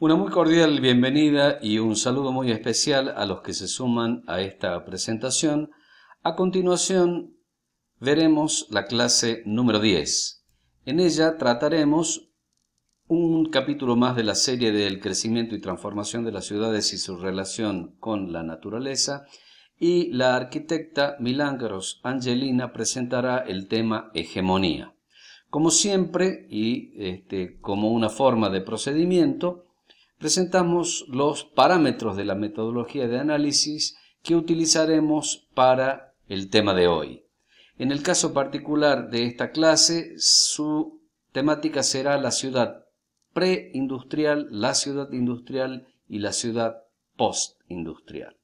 Una muy cordial bienvenida y un saludo muy especial a los que se suman a esta presentación. A continuación veremos la clase número 10. En ella trataremos un capítulo más de la serie del crecimiento y transformación de las ciudades y su relación con la naturaleza y la arquitecta Milagros Angelina presentará el tema hegemonía. Como siempre y este, como una forma de procedimiento, presentamos los parámetros de la metodología de análisis que utilizaremos para el tema de hoy. En el caso particular de esta clase, su temática será la ciudad preindustrial, la ciudad industrial y la ciudad postindustrial.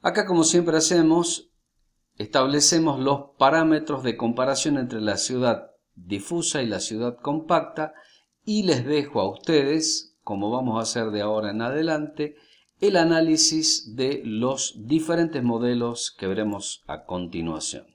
Acá, como siempre hacemos, establecemos los parámetros de comparación entre la ciudad difusa y la ciudad compacta y les dejo a ustedes, como vamos a hacer de ahora en adelante, el análisis de los diferentes modelos que veremos a continuación.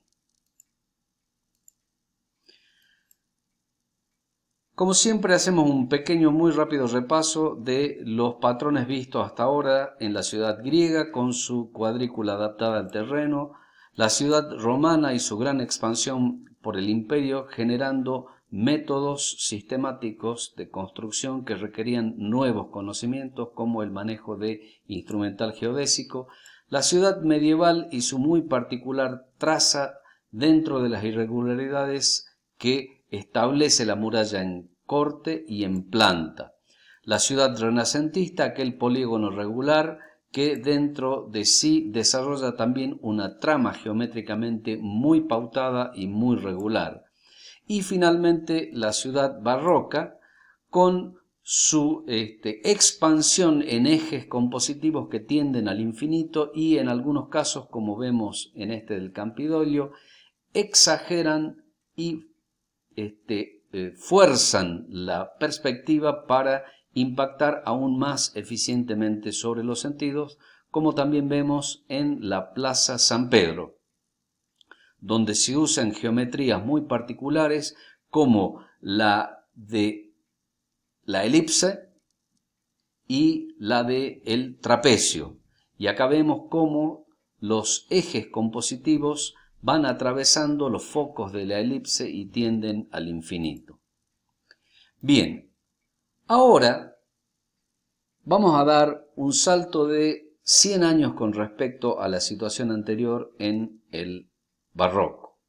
Como siempre hacemos un pequeño muy rápido repaso de los patrones vistos hasta ahora en la ciudad griega con su cuadrícula adaptada al terreno, la ciudad romana y su gran expansión por el imperio generando métodos sistemáticos de construcción que requerían nuevos conocimientos como el manejo de instrumental geodésico, la ciudad medieval y su muy particular traza dentro de las irregularidades que establece la muralla en corte y en planta. La ciudad renacentista, aquel polígono regular que dentro de sí desarrolla también una trama geométricamente muy pautada y muy regular y finalmente la ciudad barroca con su este, expansión en ejes compositivos que tienden al infinito y en algunos casos, como vemos en este del Campidolio, exageran y este, eh, fuerzan la perspectiva para impactar aún más eficientemente sobre los sentidos, como también vemos en la Plaza San Pedro donde se usan geometrías muy particulares como la de la elipse y la de el trapecio. Y acá vemos cómo los ejes compositivos van atravesando los focos de la elipse y tienden al infinito. Bien, ahora vamos a dar un salto de 100 años con respecto a la situación anterior en el barroco.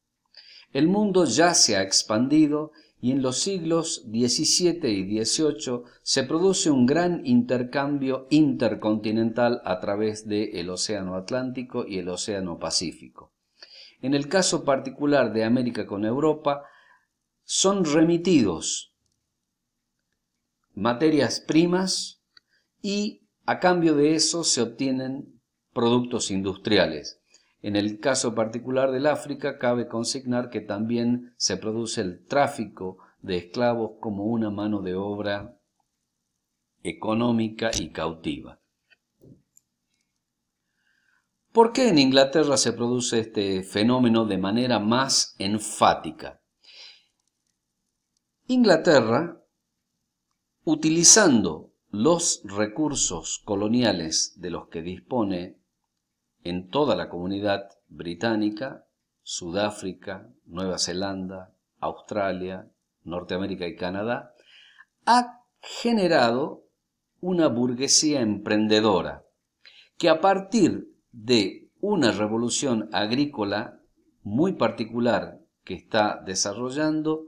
El mundo ya se ha expandido y en los siglos XVII y XVIII se produce un gran intercambio intercontinental a través del Océano Atlántico y el Océano Pacífico. En el caso particular de América con Europa, son remitidos materias primas y a cambio de eso se obtienen productos industriales. En el caso particular del África, cabe consignar que también se produce el tráfico de esclavos como una mano de obra económica y cautiva. ¿Por qué en Inglaterra se produce este fenómeno de manera más enfática? Inglaterra, utilizando los recursos coloniales de los que dispone en toda la comunidad británica, Sudáfrica, Nueva Zelanda, Australia, Norteamérica y Canadá, ha generado una burguesía emprendedora que a partir de una revolución agrícola muy particular que está desarrollando,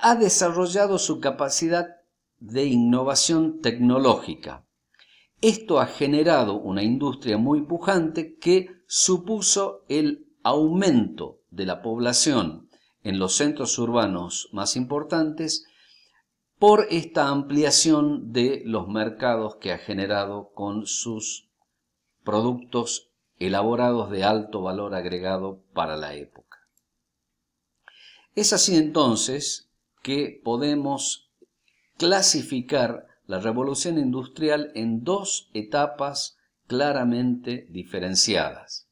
ha desarrollado su capacidad de innovación tecnológica esto ha generado una industria muy pujante que supuso el aumento de la población en los centros urbanos más importantes por esta ampliación de los mercados que ha generado con sus productos elaborados de alto valor agregado para la época. Es así entonces que podemos clasificar la revolución industrial en dos etapas claramente diferenciadas.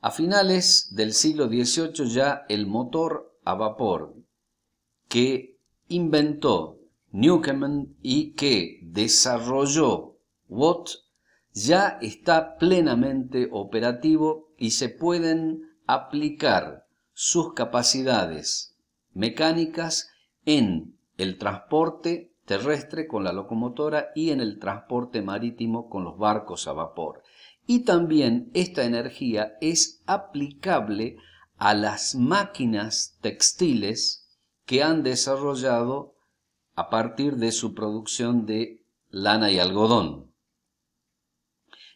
A finales del siglo XVIII ya el motor a vapor que inventó Newcomen y que desarrolló Watt ya está plenamente operativo y se pueden aplicar sus capacidades mecánicas en el transporte terrestre con la locomotora y en el transporte marítimo con los barcos a vapor. Y también esta energía es aplicable a las máquinas textiles que han desarrollado a partir de su producción de lana y algodón.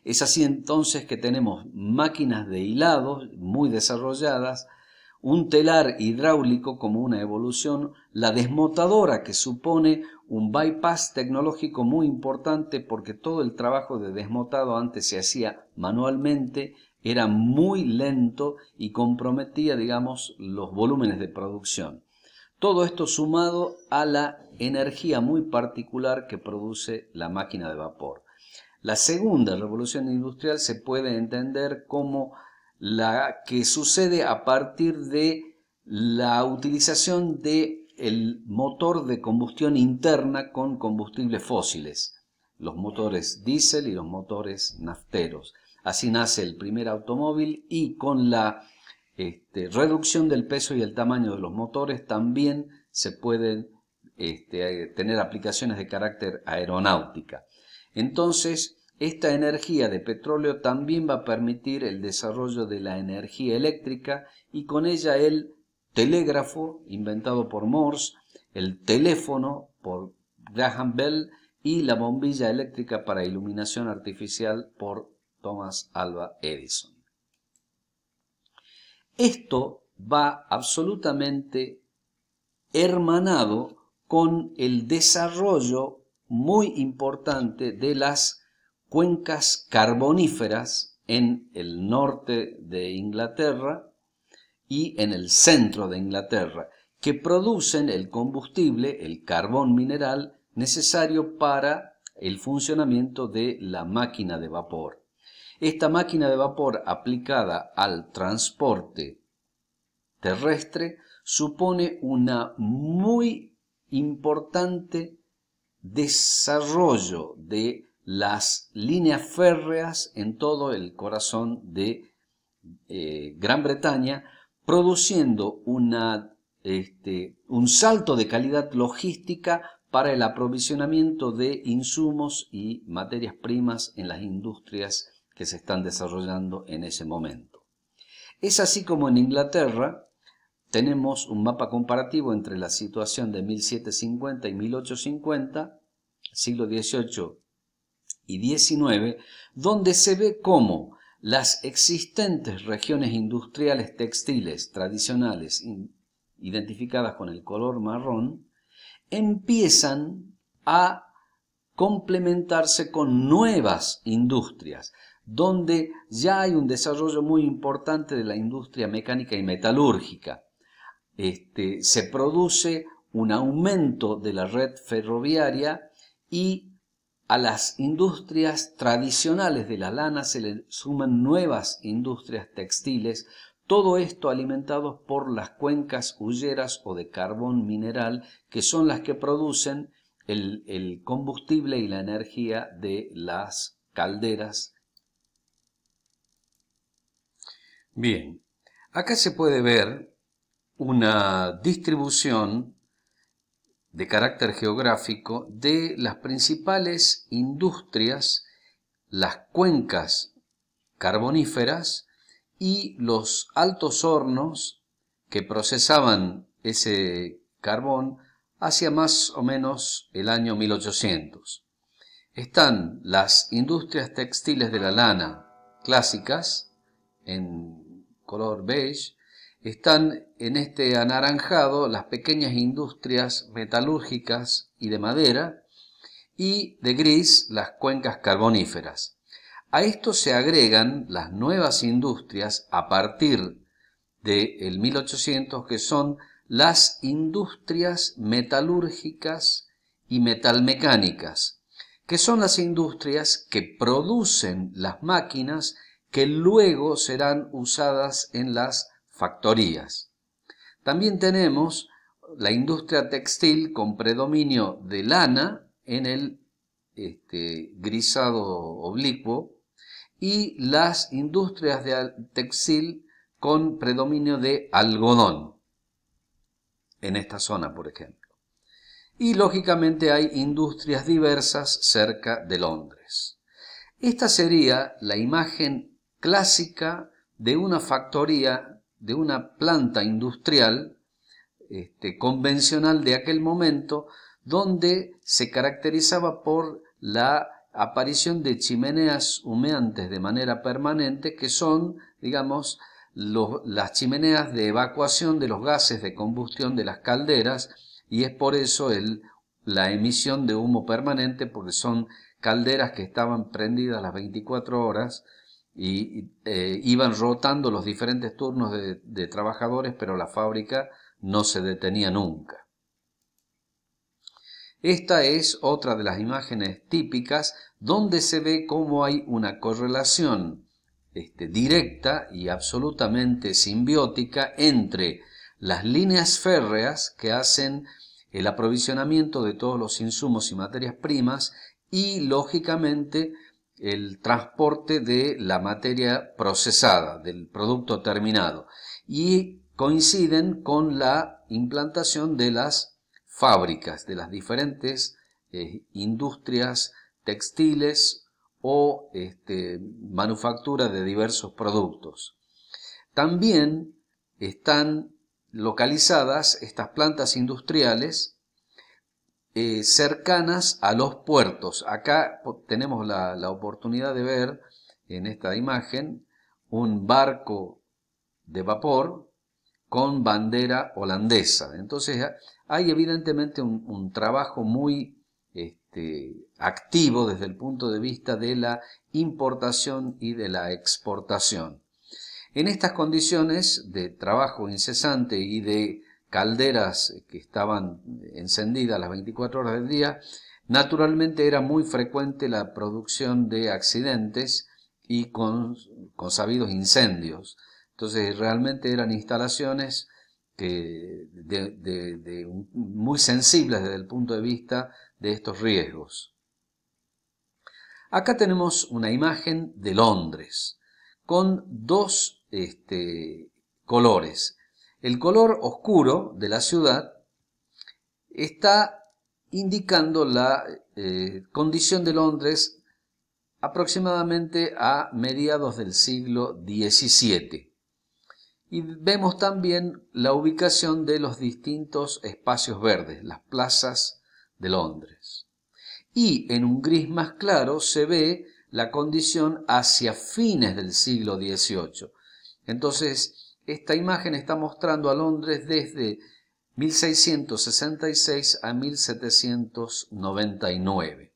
Es así entonces que tenemos máquinas de hilado muy desarrolladas, un telar hidráulico como una evolución, la desmotadora que supone un bypass tecnológico muy importante porque todo el trabajo de desmotado antes se hacía manualmente, era muy lento y comprometía, digamos, los volúmenes de producción. Todo esto sumado a la energía muy particular que produce la máquina de vapor. La segunda revolución industrial se puede entender como la que sucede a partir de la utilización de el motor de combustión interna con combustibles fósiles, los motores diésel y los motores nafteros. Así nace el primer automóvil y con la este, reducción del peso y el tamaño de los motores también se pueden este, tener aplicaciones de carácter aeronáutica. Entonces, esta energía de petróleo también va a permitir el desarrollo de la energía eléctrica y con ella el telégrafo inventado por Morse, el teléfono por Graham Bell y la bombilla eléctrica para iluminación artificial por Thomas Alva Edison. Esto va absolutamente hermanado con el desarrollo muy importante de las cuencas carboníferas en el norte de Inglaterra y en el centro de Inglaterra, que producen el combustible, el carbón mineral, necesario para el funcionamiento de la máquina de vapor. Esta máquina de vapor aplicada al transporte terrestre supone una muy importante desarrollo de las líneas férreas en todo el corazón de eh, Gran Bretaña, produciendo una, este, un salto de calidad logística para el aprovisionamiento de insumos y materias primas en las industrias que se están desarrollando en ese momento. Es así como en Inglaterra tenemos un mapa comparativo entre la situación de 1750 y 1850, siglo XVIII y 19, donde se ve cómo las existentes regiones industriales textiles tradicionales identificadas con el color marrón empiezan a complementarse con nuevas industrias, donde ya hay un desarrollo muy importante de la industria mecánica y metalúrgica. Este, se produce un aumento de la red ferroviaria y a las industrias tradicionales de la lana se le suman nuevas industrias textiles, todo esto alimentado por las cuencas hulleras o de carbón mineral, que son las que producen el, el combustible y la energía de las calderas. Bien, acá se puede ver una distribución de carácter geográfico de las principales industrias, las cuencas carboníferas y los altos hornos que procesaban ese carbón hacia más o menos el año 1800. Están las industrias textiles de la lana clásicas en color beige, están en este anaranjado las pequeñas industrias metalúrgicas y de madera y de gris las cuencas carboníferas. A esto se agregan las nuevas industrias a partir del 1800 que son las industrias metalúrgicas y metalmecánicas, que son las industrias que producen las máquinas que luego serán usadas en las factorías. También tenemos la industria textil con predominio de lana en el este, grisado oblicuo y las industrias de textil con predominio de algodón en esta zona, por ejemplo. Y lógicamente hay industrias diversas cerca de Londres. Esta sería la imagen clásica de una factoría de una planta industrial este, convencional de aquel momento, donde se caracterizaba por la aparición de chimeneas humeantes de manera permanente, que son, digamos, las chimeneas de evacuación de los gases de combustión de las calderas, y es por eso el, la emisión de humo permanente, porque son calderas que estaban prendidas las 24 horas y eh, iban rotando los diferentes turnos de, trabajadores, pero la fábrica no se detenía nunca. Esta es otra de las imágenes típicas donde se ve cómo hay una correlación este, directa y absolutamente simbiótica entre las líneas férreas que hacen el aprovisionamiento de todos los insumos y materias primas y, lógicamente, el transporte de la materia procesada, del producto terminado, y coinciden con la implantación de las fábricas, de las diferentes eh, industrias textiles o este, manufactura de diversos productos. También están localizadas estas plantas industriales eh, cercanas a los puertos. Acá tenemos la, oportunidad de ver en esta imagen un barco de vapor con bandera holandesa. Entonces hay evidentemente un, trabajo muy este, activo desde el punto de vista de la importación y de la exportación. En estas condiciones de trabajo incesante y de calderas que estaban encendidas las 24 horas del día, naturalmente era muy frecuente la producción de accidentes y con, sabidos incendios. Entonces realmente eran instalaciones muy sensibles desde el punto de vista de estos riesgos. Acá tenemos una imagen de Londres con dos este, colores, el color oscuro de la ciudad está indicando la eh, condición de Londres aproximadamente a mediados del siglo XVII. Y vemos también la ubicación de los distintos espacios verdes, las plazas de Londres. Y en un gris más claro se ve la condición hacia fines del siglo XVIII. Entonces, esta imagen está mostrando a Londres desde 1666 a 1799.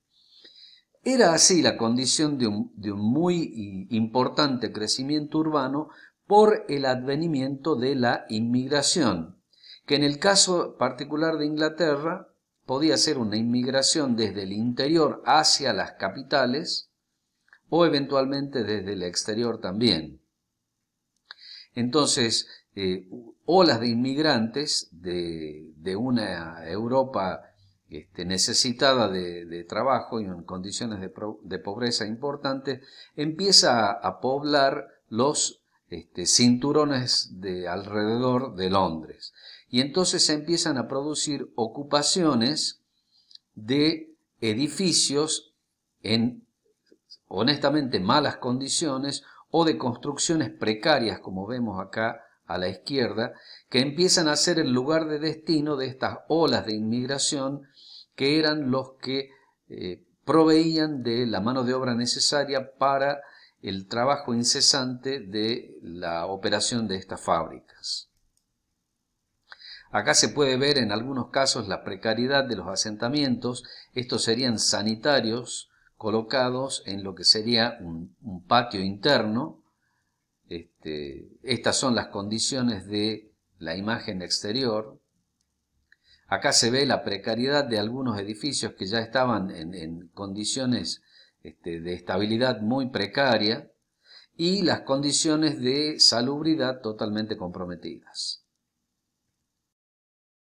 Era así la condición de un, muy importante crecimiento urbano por el advenimiento de la inmigración, que en el caso particular de Inglaterra podía ser una inmigración desde el interior hacia las capitales o eventualmente desde el exterior también. Entonces, eh, olas de inmigrantes de, una Europa este, necesitada de, trabajo y en condiciones de, pobreza importantes, empieza a, poblar los este, cinturones de alrededor de Londres. Y entonces se empiezan a producir ocupaciones de edificios en honestamente malas condiciones o de construcciones precarias, como vemos acá a la izquierda, que empiezan a ser el lugar de destino de estas olas de inmigración que eran los que eh, proveían de la mano de obra necesaria para el trabajo incesante de la operación de estas fábricas. Acá se puede ver en algunos casos la precariedad de los asentamientos, estos serían sanitarios colocados en lo que sería un, patio interno. Este, estas son las condiciones de la imagen exterior. Acá se ve la precariedad de algunos edificios que ya estaban en, condiciones este, de estabilidad muy precaria y las condiciones de salubridad totalmente comprometidas.